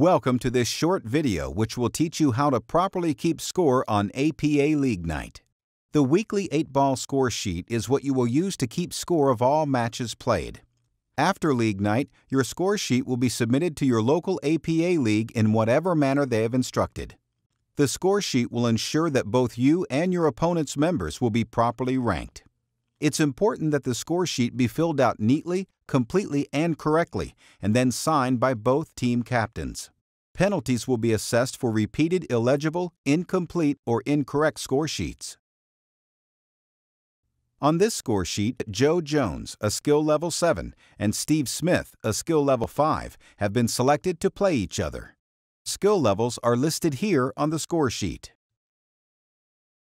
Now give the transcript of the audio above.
Welcome to this short video which will teach you how to properly keep score on APA League Night. The weekly 8-ball score sheet is what you will use to keep score of all matches played. After League Night, your score sheet will be submitted to your local APA League in whatever manner they have instructed. The score sheet will ensure that both you and your opponent's members will be properly ranked. It's important that the score sheet be filled out neatly, completely, and correctly, and then signed by both team captains. Penalties will be assessed for repeated illegible, incomplete, or incorrect score sheets. On this score sheet, Joe Jones, a skill level 7, and Steve Smith, a skill level 5, have been selected to play each other. Skill levels are listed here on the score sheet.